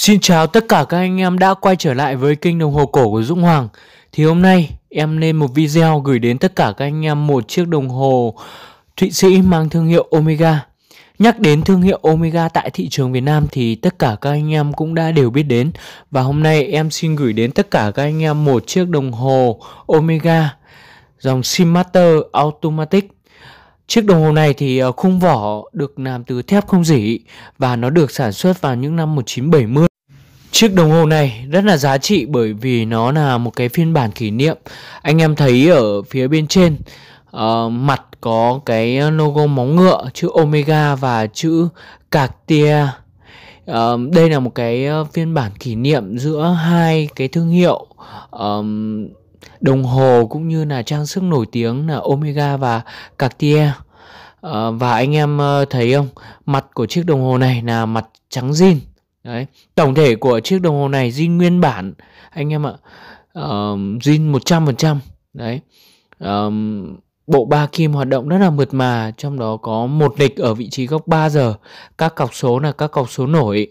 Xin chào tất cả các anh em đã quay trở lại với kênh đồng hồ cổ của Dũng Hoàng Thì hôm nay em lên một video gửi đến tất cả các anh em một chiếc đồng hồ Thụy Sĩ mang thương hiệu Omega Nhắc đến thương hiệu Omega tại thị trường Việt Nam thì tất cả các anh em cũng đã đều biết đến Và hôm nay em xin gửi đến tất cả các anh em một chiếc đồng hồ Omega dòng Simaster Automatic Chiếc đồng hồ này thì ờ, khung vỏ được làm từ thép không dỉ và nó được sản xuất vào những năm 1970. Chiếc đồng hồ này rất là giá trị bởi vì nó là một cái phiên bản kỷ niệm. Anh em thấy ở phía bên trên uh, mặt có cái logo móng ngựa, chữ Omega và chữ Cartier. Uh, đây là một cái ờ, phiên bản kỷ niệm giữa hai cái thương hiệu uh, đồng hồ cũng như là trang sức nổi tiếng là Omega và Cartier. Uh, và anh em thấy không, mặt của chiếc đồng hồ này là mặt trắng zin Đấy. Tổng thể của chiếc đồng hồ này zin nguyên bản anh em ạ. Uh, zin 100%. Đấy. Um, uh, bộ ba kim hoạt động rất là mượt mà trong đó có một lịch ở vị trí góc 3 giờ các cọc số là các cọc số nổi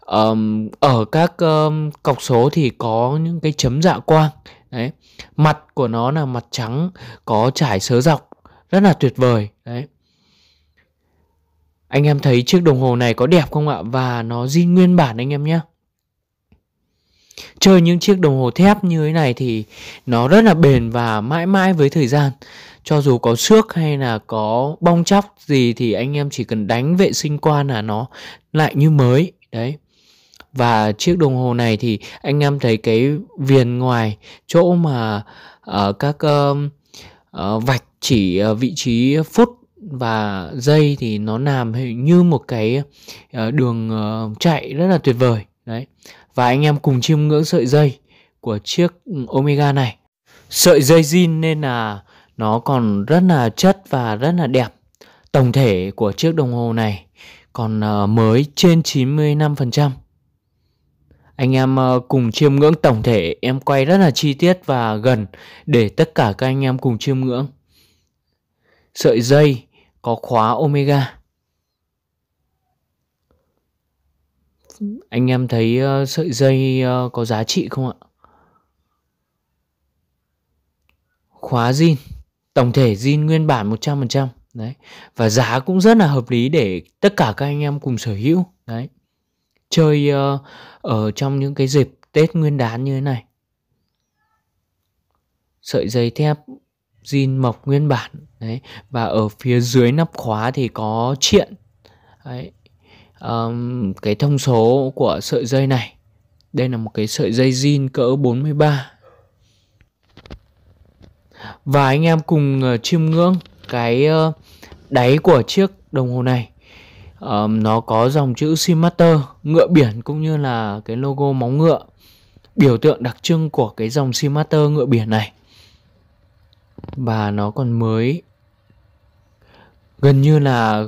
um, ở các um, cọc số thì có những cái chấm dạ quang đấy mặt của nó là mặt trắng có trải sớ dọc rất là tuyệt vời đấy anh em thấy chiếc đồng hồ này có đẹp không ạ? Và nó zin nguyên bản anh em nhé. Chơi những chiếc đồng hồ thép như thế này thì nó rất là bền và mãi mãi với thời gian. Cho dù có xước hay là có bong chóc gì thì anh em chỉ cần đánh vệ sinh qua là nó lại như mới. Đấy. Và chiếc đồng hồ này thì anh em thấy cái viền ngoài chỗ mà ở ờ, uh, các uh, uh, vạch chỉ uh, vị trí phút và dây thì nó làm như một cái ờ, đường ờ, chạy rất là tuyệt vời đấy và anh em cùng chiêm ngưỡng sợi dây của chiếc ừ, Omega này sợi dây zin nên là nó còn rất là chất và rất là đẹp tổng thể của chiếc đồng hồ này còn ờ, mới trên 95% anh em cùng chiêm ngưỡng tổng thể em quay rất là chi tiết và gần để tất cả các anh em cùng chiêm ngưỡng sợi dây có khóa Omega. Anh em thấy ờ, sợi dây ờ, có giá trị không ạ? Khóa zin, tổng thể zin nguyên bản 100%. Đấy. Và giá cũng rất là hợp lý để tất cả các anh em cùng sở hữu. Đấy. Chơi ờ, ở trong những cái dịp Tết Nguyên đán như thế này. Sợi dây thép zin mộc nguyên bản đấy và ở phía dưới nắp khóa thì có triện đấy. Um, cái thông số của sợi dây này đây là một cái sợi dây zin cỡ 43 và anh em cùng uh, chiêm ngưỡng cái uh, đáy của chiếc đồng hồ này um, nó có dòng chữ Simaster ngựa biển cũng như là cái logo móng ngựa biểu tượng đặc trưng của cái dòng Simaster ngựa biển này và nó còn mới gần như là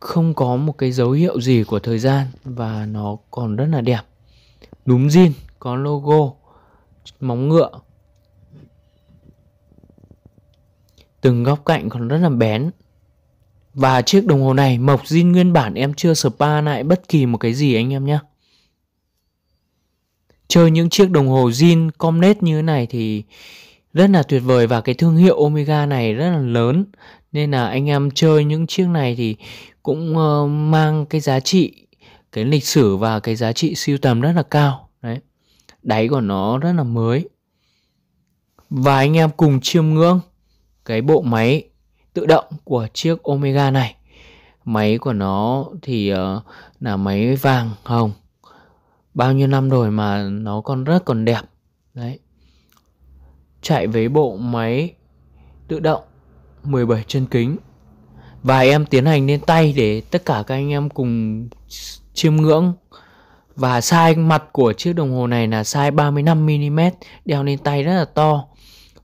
không có một cái dấu hiệu gì của thời gian và nó còn rất là đẹp đúng zin có logo móng ngựa từng góc cạnh còn rất là bén và chiếc đồng hồ này mộc zin nguyên bản em chưa spa lại bất kỳ một cái gì anh em nhé chơi những chiếc đồng hồ zin comnet như thế này thì rất là tuyệt vời và cái thương hiệu Omega này rất là lớn nên là anh em chơi những chiếc này thì cũng uh, mang cái giá trị cái lịch sử và cái giá trị siêu tầm rất là cao đấy đáy của nó rất là mới và anh em cùng chiêm ngưỡng cái bộ máy tự động của chiếc Omega này máy của nó thì uh, là máy vàng hồng bao nhiêu năm rồi mà nó còn rất còn đẹp đấy chạy với bộ máy tự động 17 chân kính và em tiến hành lên tay để tất cả các anh em cùng chiêm ngưỡng và size mặt của chiếc đồng hồ này là size 35mm đeo lên tay rất là to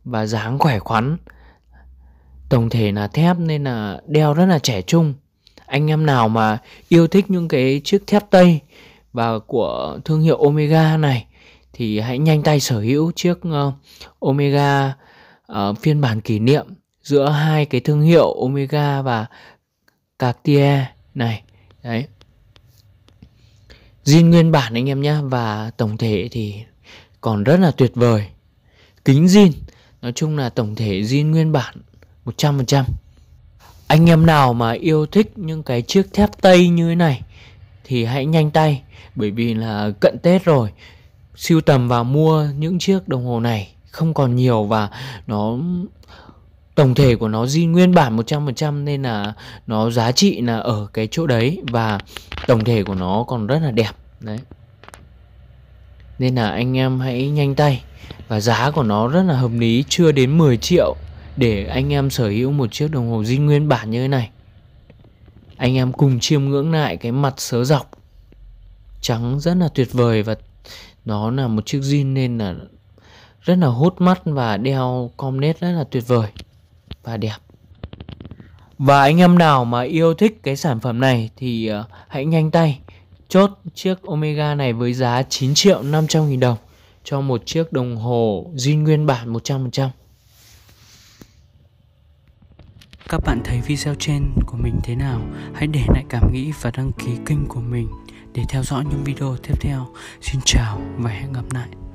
và dáng khỏe khoắn tổng thể là thép nên là đeo rất là trẻ trung anh em nào mà yêu thích những cái chiếc thép tây và của thương hiệu omega này thì hãy nhanh tay sở hữu chiếc uh, Omega uh, phiên bản kỷ niệm giữa hai cái thương hiệu Omega và Cartier này. Đấy. Zin nguyên bản anh em nhé và tổng thể thì còn rất là tuyệt vời. Kính zin, nói chung là tổng thể zin nguyên bản 100%. Anh em nào mà yêu thích những cái chiếc thép tây như thế này thì hãy nhanh tay bởi vì là cận Tết rồi sưu tầm và mua những chiếc đồng hồ này không còn nhiều và nó tổng thể của nó di nguyên bản 100% nên là nó giá trị là ở cái chỗ đấy và tổng thể của nó còn rất là đẹp đấy nên là anh em hãy nhanh tay và giá của nó rất là hợp lý chưa đến 10 triệu để anh em sở hữu một chiếc đồng hồ di nguyên bản như thế này anh em cùng chiêm ngưỡng lại cái mặt sớ dọc trắng rất là tuyệt vời và nó là một chiếc jean nên là rất là hút mắt và đeo com nét rất là tuyệt vời và đẹp và anh em nào mà yêu thích cái sản phẩm này thì ờ, hãy nhanh tay chốt chiếc Omega này với giá 9 triệu 500 nghìn đồng cho một chiếc đồng hồ zin nguyên bản 100%. Các bạn thấy video trên của mình thế nào? Hãy để lại cảm nghĩ và đăng ký kênh của mình để theo dõi những video tiếp theo. Xin chào và hẹn gặp lại.